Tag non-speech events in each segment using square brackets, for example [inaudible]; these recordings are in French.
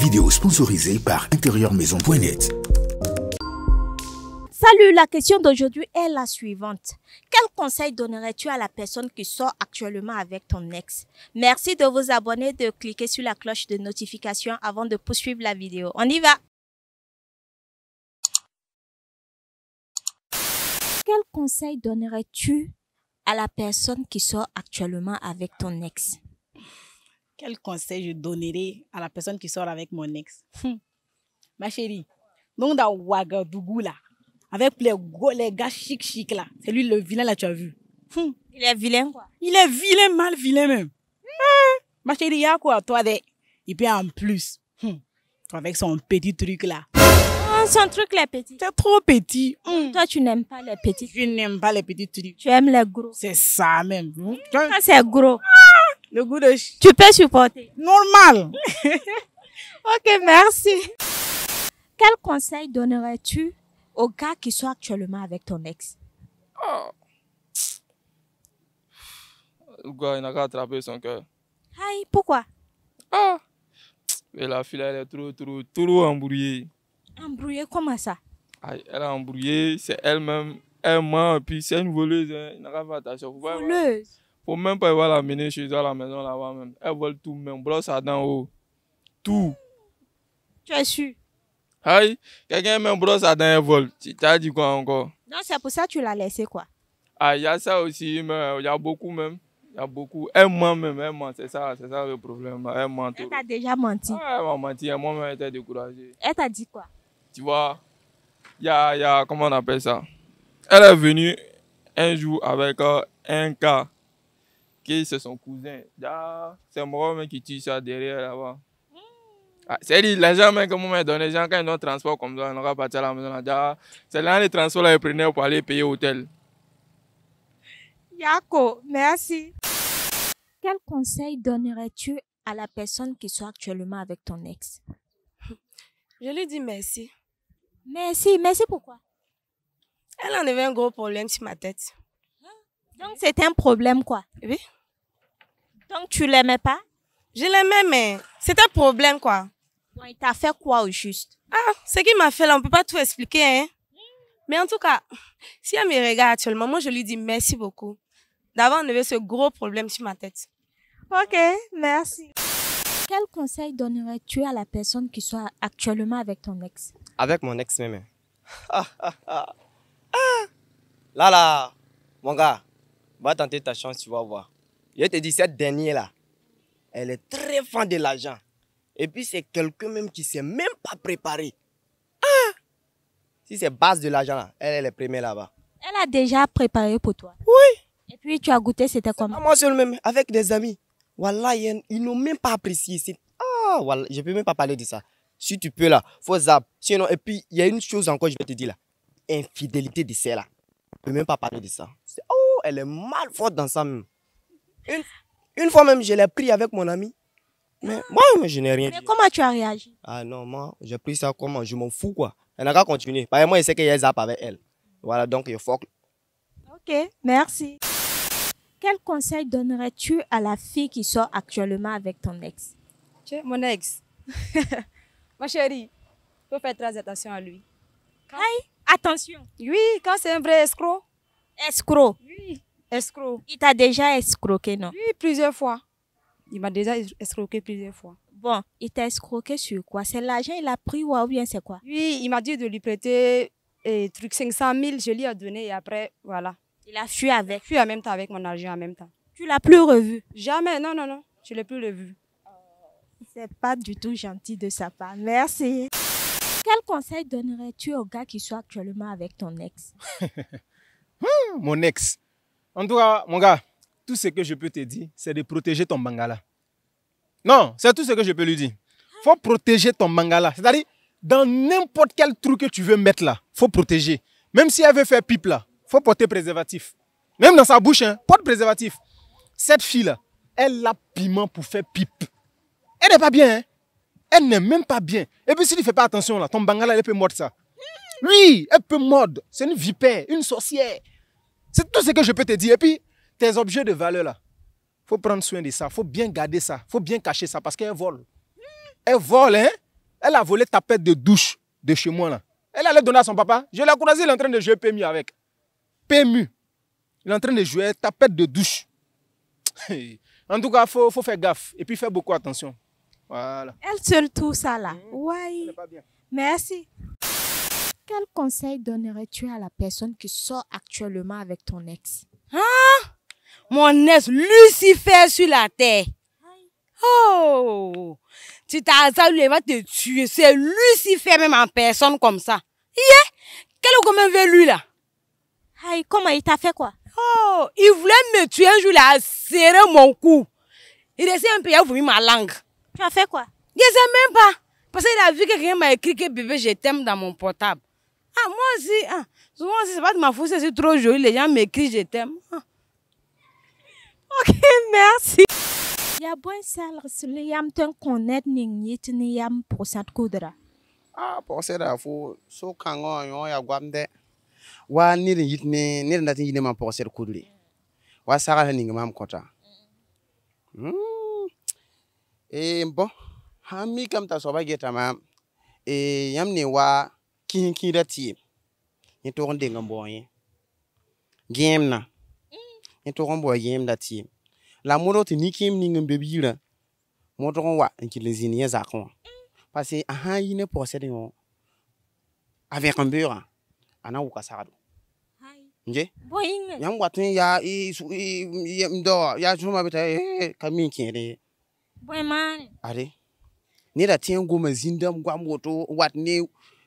Vidéo sponsorisée par intérieurmaison.net. Salut, la question d'aujourd'hui est la suivante. Quel conseil donnerais-tu à la personne qui sort actuellement avec ton ex Merci de vous abonner, de cliquer sur la cloche de notification avant de poursuivre la vidéo. On y va Quel conseil donnerais-tu à la personne qui sort actuellement avec ton ex quel conseil je donnerais à la personne qui sort avec mon ex hmm. Ma chérie, donc dans Ouagadougou, là, avec les, les gars chic chic là, c'est lui le vilain là, tu as vu. Hmm. Il est vilain quoi Il est vilain, mal vilain même. Hein? Ma chérie, il y a quoi toi des... Et puis en plus, hmm. avec son petit truc là. Ah, son truc là petit. C'est trop petit. Toi, tu n'aimes pas les petits. Je n'aime pas les petits trucs. Tu aimes les gros. C'est ça même. Mmh. c'est gros le goût de... Tu peux supporter Normal. [laughs] ok, merci. Quel conseil donnerais-tu au gars qui soit actuellement avec ton ex oh. Il n'a qu'à attraper son cœur. Aïe, pourquoi Ah Mais la fille, elle est trop, trop, trop embrouillée. Embrouillée, comment ça Elle est embrouillée, c'est elle-même, elle même puis c'est une voleuse. Une hein. Il n'a qu'à Voleuse faut même pas voir la mener chez toi à la maison là-bas même. Elle vole tout même, brosse à dents haut. Oh. Tout. Tu as su Aïe, quelqu'un même, brosse à dents, elle vole. Tu t'as dit quoi encore Non, c'est pour ça que tu l'as laissé quoi. Ah, il y a ça aussi, mais il y a beaucoup même. Il y a beaucoup. Elle ment même, elle ment, c'est ça, c'est ça le problème. Elle ment. Elle t'a déjà menti. elle m'a menti, elle m'a même été découragée. Elle t'a dit quoi Tu vois, il y a, y a, comment on appelle ça Elle est venue un jour avec euh, un cas c'est son cousin. c'est moi même qui tue ça derrière là-bas. Ah, c'est l'argent les gens même que mon m'avez donne les gens quand ils ont transport comme ça, on va partir à la maison. c'est là les transports là, ils prenaient pour aller payer hôtel. Yako, merci. Quel conseil donnerais-tu à la personne qui soit actuellement avec ton ex Je lui dis merci. Merci, merci pourquoi Elle en avait un gros problème sur ma tête. Hein? Donc c'est un problème quoi Oui. Donc tu l'aimais pas Je l'aimais, mais c'est un problème, quoi. il t'a fait quoi au juste Ah, ce qu'il m'a fait là, on peut pas tout expliquer, hein. Mais en tout cas, si elle me regarde actuellement, moi je lui dis merci beaucoup d'avoir enlevé ce gros problème sur ma tête. Ok, merci. Quel conseil donnerais-tu à la personne qui soit actuellement avec ton ex Avec mon ex même. [laughs] Ah, ah, ah. ah. mon gars, va tenter ta chance, tu vas voir. Je te dis, cette dernière-là, elle est très fan de l'argent. Et puis, c'est quelqu'un même qui ne s'est même pas préparé. Ah Si c'est base de l'argent, elle est la première là-bas. Elle a déjà préparé pour toi Oui. Et puis, tu as goûté, c'était comment Moi seul même, avec des amis. Voilà, ils n'ont même pas apprécié. Ah, voilà, je ne peux même pas parler de ça. Si tu peux là, faut zap. Sinon, et puis, il y a une chose encore, je vais te dire là. Infidélité de celle-là. Je ne peux même pas parler de ça. Oh, elle est mal forte dans ça même. Une, fois même, je l'ai pris avec mon ami. Mais ah. moi, je n'ai rien dit. Mais comment tu as réagi Ah non, moi, j'ai pris ça comment Je m'en fous, quoi. Elle n'a qu'à continuer. Par bah, moi, je sait qu'il y a zap avec elle. Voilà, donc il faut. Ok, merci. Quel conseil donnerais-tu à la fille qui sort actuellement avec ton ex Mon ex [laughs] Ma chérie, il faut faire très attention à lui. attention. Oui, quand c'est un vrai escroc. Escroc Oui. Escroc. Il t'a déjà escroqué, non Oui, plusieurs fois. Il m'a déjà escroqué plusieurs fois. Bon, il t'a escroqué sur quoi C'est l'argent il a pris ou bien c'est quoi Oui, il m'a dit de lui prêter et eh, truc 500 000, je lui ai donné et après, voilà. Il a fui avec Fui en même temps avec mon argent en même temps. Tu l'as plus revu Jamais, non, non, non. Je l'ai plus revu. C'est pas du tout gentil de sa part. Merci. Quel conseil donnerais-tu au gars qui soit actuellement avec ton ex [laughs] Mon ex en tout cas, mon gars, tout ce que je peux te dire, c'est de protéger ton Bangala. Non, c'est tout ce que je peux lui dire. faut protéger ton Bangala. C'est-à-dire, dans n'importe quel truc que tu veux mettre là, faut protéger. Même si elle veut faire pipe là, faut porter préservatif. Même dans sa bouche, hein, porte préservatif. Cette fille-là, elle a piment pour faire pipe. Elle n'est pas bien, hein. Elle n'est même pas bien. Et puis si tu ne fais pas attention là, ton Bangala, elle peut mordre ça. Oui, elle peut mordre. C'est une vipère, une sorcière. C'est tout ce que je peux te dire. Et puis, tes objets de valeur là, faut prendre soin de ça. faut bien garder ça. faut bien cacher ça parce qu'elle vole. Elle vole, hein. Elle a volé ta pète de douche de chez moi là. Elle allait donner à son papa. Je l'ai croisé, il est en train de jouer PMU avec. PMU. Il est en train de jouer ta de douche. [laughs] en tout cas, il faut, faire gaffe et puis faire beaucoup attention. Voilà. Elle seule tout ça là. Mmh. Oui. Merci. Quel conseil donnerais-tu à la personne qui sort actuellement avec ton ex Hein Mon ex, Lucifer sur la terre. Oh Tu t'as ça, il va te tuer. C'est Lucifer même en personne comme ça. Yeah Quel est comment veut lui là Aïe, comment il t'a fait quoi Oh, il voulait me tuer un jour, il a serré mon cou. Il essaie un peu, il a ma langue. Tu as fait quoi Je ne sais même pas. Parce qu'il a vu que quelqu'un m'a écrit que bébé, je t'aime dans mon portable. Ah, moi aussi, ah, souvent c'est pas de ma faute, c'est trop joli, les gens m'écrivent, je t'aime. Ah. Ok, merci. Ya bon ah, y a un ton pour cette coudre. Ah, posera a so kango on, a Wa ni vie ni ni ndati ma poser kudri. Wa sara ning mam kota. Hmm. Eh bon, hami kam ta eh, ni wa kiin kiida tɩɩm yẽ tog n deng n gẽemna yẽ tog n bao gẽemda tɩɩm la modg tɩ ni-kẽem ning n be b yirã n wa n ki le zĩnd yẽ ko parce que aha yi ne pʋgsd yẽ wõ a vẽk n beoogã a na n wʋka sagdo yam watin ya i yaa do ya sõma bɩ t'a ee, ka mi n kẽede are ni da n goma zĩndame goam wat ne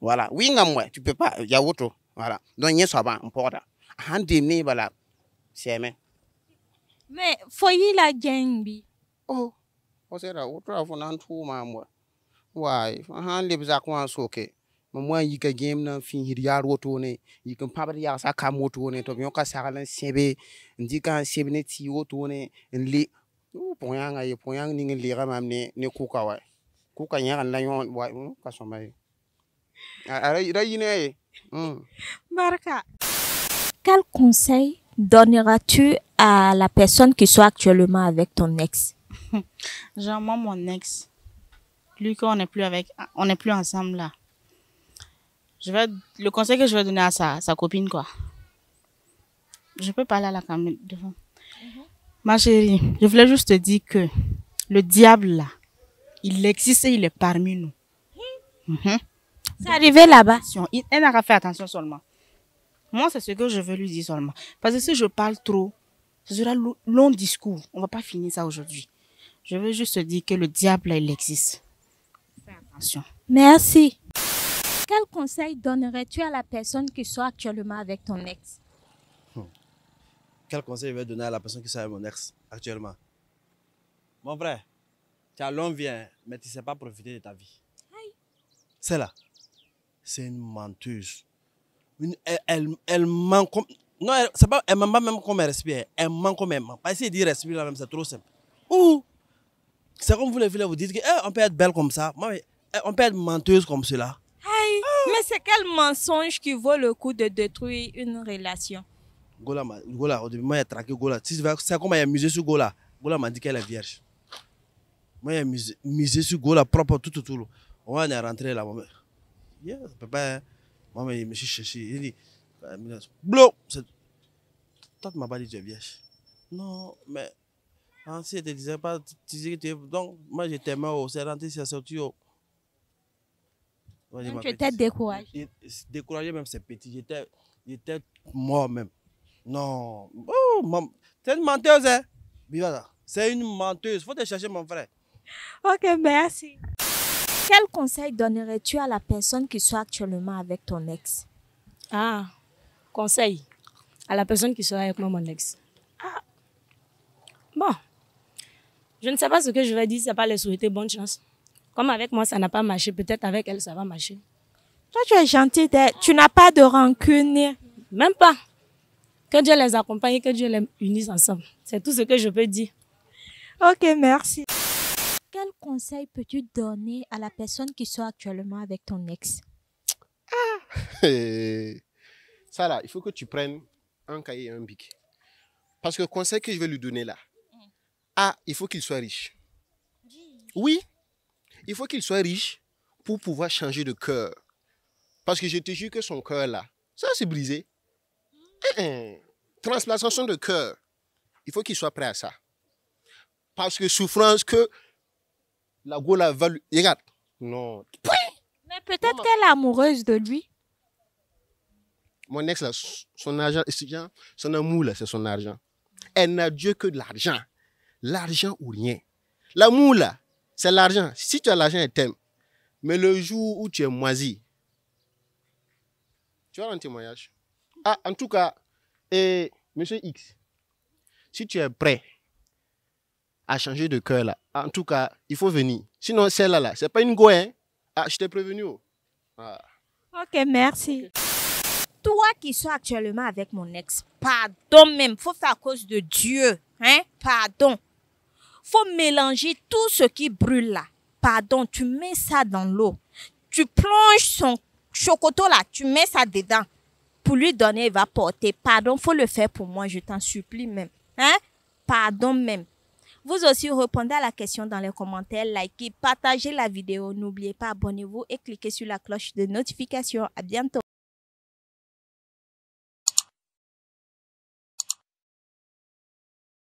Voilà. Oui, moi, tu peux pas. Il y a autre. Voilà. Donc, il y a ça, on porte. Handimni, voilà. C'est aimé. Mais, foyer la gangbi. Oh. On oh, sait là, autre avant d'en trouver, moi. Ouais. Handib, quoi, soke. Maman, il y a game nan fin hiriyar woto ne, il kan pabar ya sa kam woto ne, to biyon ka sagalan sebe, ndi kan sebe ne ti woto ne, ne, Ah, ah, hmm. Quel conseil donneras-tu à la personne qui soit actuellement avec ton ex [laughs] Genre, moi, mon ex, lui, qu'on n'est plus on n'est plus ensemble là. Je vais, le conseil que je vais donner à sa, copine, quoi. Je peux parler à la caméra devant. Mm-hmm. Ma chérie, je voulais juste te dire que le diable là, il existe et il est parmi nous. Hein? Mm-hmm. C'est arrivé là-bas. Elle n'a qu'à faire attention seulement. Moi, c'est ce que je veux lui dire seulement. Parce que si je parle trop, ce sera long discours. On va pas finir ça aujourd'hui. Je veux juste dire que le diable, il existe. Fais attention. Merci. Quel conseil donnerais-tu à la personne qui soit actuellement avec ton ex hmm. Quel conseil je vais donner à la personne qui soit avec mon ex actuellement Mon frère, tu as long vient, mais tu ne sais pas profiter de ta vie. C'est là c'est une menteuse. elle, elle, comme. Non, elle, pas, elle ment pas même comme elle respire. Elle manque comme elle ment. Pas essayer de dire respire là même, c'est trop simple. Ou, c'est comme vous les filles, vous dites qu'on eh, peut être belle comme ça. Eh, on peut être menteuse comme cela. Ah! mais c'est quel mensonge qui vaut le coup de détruire une relation Gola, Gola au début, moi, j'ai traqué Gola. Tu sais comment il a misé sur Gola Gola m'a dit qu'elle est vierge. Moi, j'ai misé, sur Gola propre tout, tout, tout. On est rentré là-bas. Yeah, papa, moi, je me suis cherché. Il dit, blow! tu m'a pas dit tu es vierge. Non, mais, si elle te pas, tu disais que tu es. Donc, moi, j'étais mort, oh. c'est rentré, c'est sorti. tu étais découragé. Découragé, même, c'est petit. J'étais, j'étais mort, même. Non, oh, maman, c'est une menteuse, hein? C'est une menteuse. Faut te chercher, mon frère. Ok, merci. Quel conseil donnerais-tu à la personne qui soit actuellement avec ton ex Ah, conseil à la personne qui sera avec moi, mon ex. Ah, bon. Je ne sais pas ce que je vais dire, n'est pas les souhaiter bonne chance. Comme avec moi, ça n'a pas marché, peut-être avec elle, ça va marcher. Toi, tu es gentille, tu n'as pas de rancune. Même pas. Que Dieu les accompagne, que Dieu les unisse ensemble. C'est tout ce que je peux dire. Ok, merci conseil peux-tu donner à la personne qui soit actuellement avec ton ex ah Ça [laughs] là, il faut que tu prennes un cahier et un bic. Parce que le conseil que je vais lui donner là, mm. ah, il faut qu'il soit riche. Oui, il faut qu'il soit riche pour pouvoir changer de cœur. Parce que je te jure que son cœur là, ça c'est brisé. Mm. Eh, eh, transplantation de cœur, il faut qu'il soit prêt à ça. Parce que souffrance que la Gola va lui. Regarde. Non. Mais peut-être qu'elle est amoureuse de lui. Mon ex, son argent, son amour, c'est son argent. Elle n'a Dieu que de l'argent. L'argent ou rien. L'amour, c'est l'argent. Si tu as l'argent, elle t'aime. Mais le jour où tu es moisi, tu as un témoignage. Ah, en tout cas, et eh, monsieur X, si tu es prêt, à changer de cœur là. En tout cas, il faut venir. Sinon, celle-là, c'est pas une go, hein. Ah, je t'ai prévenu. Oh. Ah. Ok, merci. Toi qui sois actuellement avec mon ex, pardon même, faut faire à cause de Dieu, hein, pardon. Faut mélanger tout ce qui brûle là. Pardon, tu mets ça dans l'eau. Tu plonges son chocoto là, tu mets ça dedans. Pour lui donner, il va porter. Pardon, faut le faire pour moi, je t'en supplie même. Hein? Pardon même. Vous aussi répondez à la question dans les commentaires, likez, partagez la vidéo. N'oubliez pas, abonnez-vous et cliquez sur la cloche de notification. À bientôt.